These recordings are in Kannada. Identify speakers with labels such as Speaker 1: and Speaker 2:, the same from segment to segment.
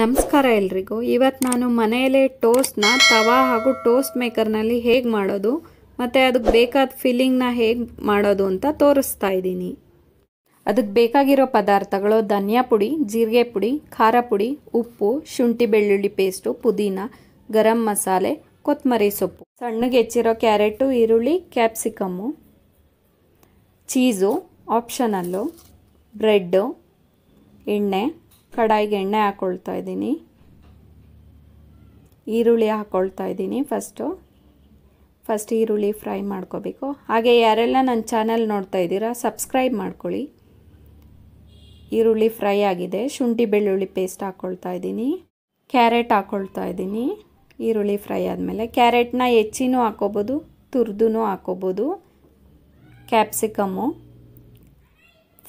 Speaker 1: ನಮಸ್ಕಾರ ಎಲ್ರಿಗೂ ಇವತ್ತು ನಾನು ಮನೆಯಲ್ಲೇ ಟೋಸ್ಟ್ನ ತವಾ ಹಾಗೂ ಟೋಸ್ಟ್ ಮೇಕರ್ನಲ್ಲಿ ಹೇಗೆ ಮಾಡೋದು ಮತ್ತು ಅದಕ್ಕೆ ಬೇಕಾದ ಫಿಲ್ಲಿಂಗ್ನ ಹೇಗೆ ಮಾಡೋದು ಅಂತ ತೋರಿಸ್ತಾ ಇದ್ದೀನಿ ಅದಕ್ಕೆ ಬೇಕಾಗಿರೋ ಪದಾರ್ಥಗಳು ಧನಿಯಾ ಪುಡಿ ಜೀರಿಗೆ ಪುಡಿ ಖಾರ ಪುಡಿ ಉಪ್ಪು ಶುಂಠಿ ಬೆಳ್ಳುಳ್ಳಿ ಪೇಸ್ಟು ಪುದೀನ ಗರಂ ಮಸಾಲೆ ಕೊತ್ತಂಬರಿ ಸೊಪ್ಪು ಸಣ್ಣಗೆ ಹೆಚ್ಚಿರೋ ಕ್ಯಾರೆಟು ಈರುಳ್ಳಿ ಕ್ಯಾಪ್ಸಿಕಮ್ಮು ಚೀಸು ಆಪ್ಷನಲ್ಲು ಬ್ರೆಡ್ಡು ಎಣ್ಣೆ ಕಡಾಯಿಗೆ ಎಣ್ಣೆ ಹಾಕೊಳ್ತಾ ಇದ್ದೀನಿ ಈರುಳ್ಳಿ ಹಾಕ್ಕೊಳ್ತಾ ಇದ್ದೀನಿ ಫಸ್ಟು ಫಸ್ಟ್ ಈರುಳ್ಳಿ ಫ್ರೈ ಮಾಡ್ಕೋಬೇಕು ಹಾಗೆ ಯಾರೆಲ್ಲ ನನ್ನ ಚಾನಲ್ ನೋಡ್ತಾ ಇದ್ದೀರಾ ಸಬ್ಸ್ಕ್ರೈಬ್ ಮಾಡ್ಕೊಳ್ಳಿ ಈರುಳ್ಳಿ ಫ್ರೈ ಆಗಿದೆ ಶುಂಠಿ ಬೆಳ್ಳುಳ್ಳಿ ಪೇಸ್ಟ್ ಹಾಕ್ಕೊಳ್ತಾ ಇದ್ದೀನಿ ಕ್ಯಾರೆಟ್ ಹಾಕ್ಕೊಳ್ತಾ ಇದ್ದೀನಿ ಈರುಳ್ಳಿ ಫ್ರೈ ಆದಮೇಲೆ ಕ್ಯಾರೆಟ್ನ ಹೆಚ್ಚಿನೂ ಹಾಕ್ಕೋಬೋದು ತುರಿದೂ ಹಾಕೋಬೋದು ಕ್ಯಾಪ್ಸಿಕಮ್ಮು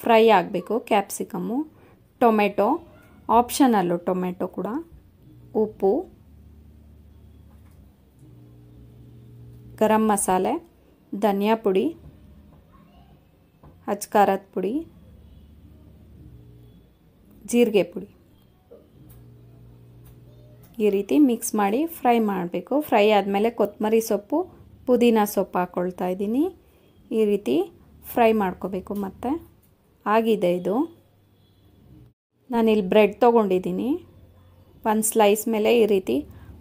Speaker 1: ಫ್ರೈ ಆಗಬೇಕು ಕ್ಯಾಪ್ಸಿಕಮ್ಮು ಟೊಮೆಟೊ ಆಪ್ಷನಲ್ಲು ಟೊಮೆಟೊ ಕೂಡ ಉಪ್ಪು ಗರಂ ಮಸಾಲೆ ಧನಿಯಾ ಪುಡಿ ಅಚ್ಕಾರದ ಪುಡಿ ಜೀರಿಗೆ ಪುಡಿ ಈ ರೀತಿ ಮಿಕ್ಸ್ ಮಾಡಿ ಫ್ರೈ ಮಾಡಬೇಕು ಫ್ರೈ ಆದಮೇಲೆ ಕೊತ್ತಂಬರಿ ಸೊಪ್ಪು ಪುದೀನ ಸೊಪ್ಪು ಹಾಕ್ಕೊಳ್ತಾ ಇದ್ದೀನಿ ಈ ರೀತಿ ಫ್ರೈ ಮಾಡ್ಕೋಬೇಕು ಮತ್ತು ಆಗಿದೆ ಇದು ನಾನಿಲ್ಲಿ ಬ್ರೆಡ್ ತೊಗೊಂಡಿದ್ದೀನಿ ಒಂದು ಸ್ಲೈಸ್ ಮೇಲೆ ಈ ರೀತಿ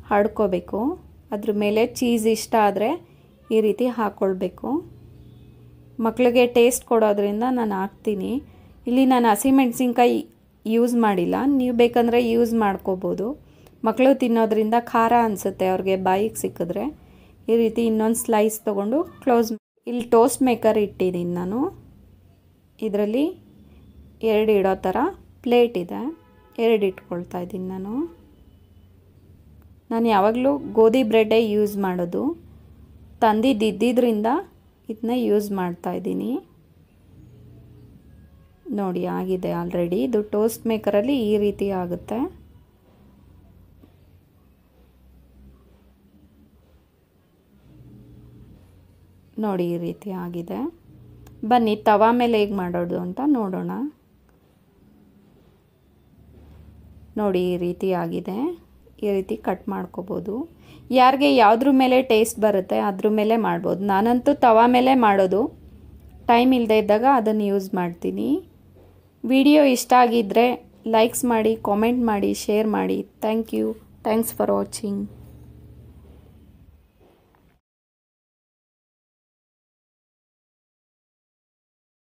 Speaker 1: ಹಾಡ್ಕೋಬೇಕು ಅದ್ರ ಮೇಲೆ ಚೀಸ್ ಇಷ್ಟ ಆದರೆ ಈ ರೀತಿ ಹಾಕ್ಕೊಳ್ಬೇಕು ಮಕ್ಕಳಿಗೆ ಟೇಸ್ಟ್ ಕೊಡೋದ್ರಿಂದ ನಾನು ಹಾಕ್ತೀನಿ ಇಲ್ಲಿ ನಾನು ಹಸಿಮೆಣ್ಸಿನ್ಕಾಯಿ ಯೂಸ್ ಮಾಡಿಲ್ಲ ನೀವು ಬೇಕಂದರೆ ಯೂಸ್ ಮಾಡ್ಕೋಬೋದು ಮಕ್ಕಳು ತಿನ್ನೋದ್ರಿಂದ ಖಾರ ಅನಿಸುತ್ತೆ ಅವ್ರಿಗೆ ಬಾಯಿಗೆ ಸಿಕ್ಕಿದ್ರೆ ಈ ರೀತಿ ಇನ್ನೊಂದು ಸ್ಲೈಸ್ ತೊಗೊಂಡು ಕ್ಲೋಸ್ ಇಲ್ಲಿ ಟೋಸ್ಟ್ ಮೇಕರ್ ಇಟ್ಟಿದ್ದೀನಿ ನಾನು ಇದರಲ್ಲಿ ಎರಡು ಇಡೋ ಥರ ಪ್ಲೇಟ್ ಇದೆ ಎರಡು ಇಟ್ಕೊಳ್ತಾ ಇದ್ದೀನಿ ನಾನು ನಾನು ಯಾವಾಗಲೂ ಗೋಧಿ ಬ್ರೆಡ್ಡೇ ಯೂಸ್ ಮಾಡೋದು ತಂದಿದ್ದಿದ್ದರಿಂದ ಇದನ್ನ ಯೂಸ್ ಮಾಡ್ತಾ ಇದ್ದೀನಿ ನೋಡಿ ಆಗಿದೆ ಆಲ್ರೆಡಿ ಇದು ಟೋಸ್ಟ್ ಮೇಕರಲ್ಲಿ ಈ ರೀತಿ ಆಗುತ್ತೆ ನೋಡಿ ಈ ರೀತಿ ಆಗಿದೆ ಬನ್ನಿ ತವಾ ಮೇಲೆ ಹೇಗೆ ಮಾಡೋದು ಅಂತ ನೋಡೋಣ ನೋಡಿ ಈ ರೀತಿ ಆಗಿದೆ ಈ ರೀತಿ ಕಟ್ ಮಾಡ್ಕೋಬೋದು ಯಾರಿಗೆ ಯಾವುದ್ರ ಮೇಲೆ ಟೇಸ್ಟ್ ಬರುತ್ತೆ ಅದ್ರ ಮೇಲೆ ಮಾಡ್ಬೋದು ನಾನಂತೂ ತವಾ ಮೇಲೆ ಮಾಡೋದು ಟೈಮ್ ಇಲ್ಲದೆ ಇದ್ದಾಗ ಅದನ್ನು ಯೂಸ್ ಮಾಡ್ತೀನಿ ವಿಡಿಯೋ ಇಷ್ಟ ಆಗಿದ್ದರೆ ಲೈಕ್ಸ್ ಮಾಡಿ ಕಾಮೆಂಟ್ ಮಾಡಿ ಶೇರ್ ಮಾಡಿ thank you thanks for watching